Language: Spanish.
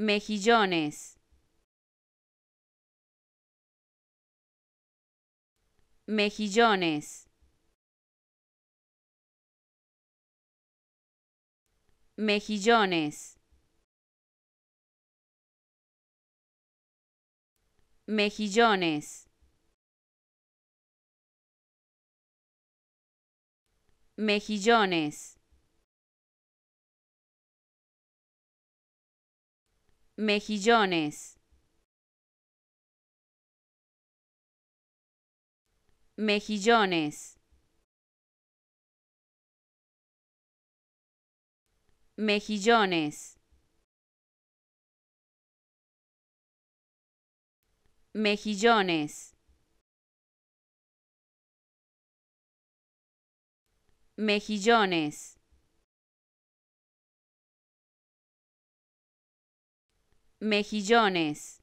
mejillones, mejillones, mejillones, mejillones. mejillones mejillones, mejillones, mejillones, mejillones. mejillones mejillones.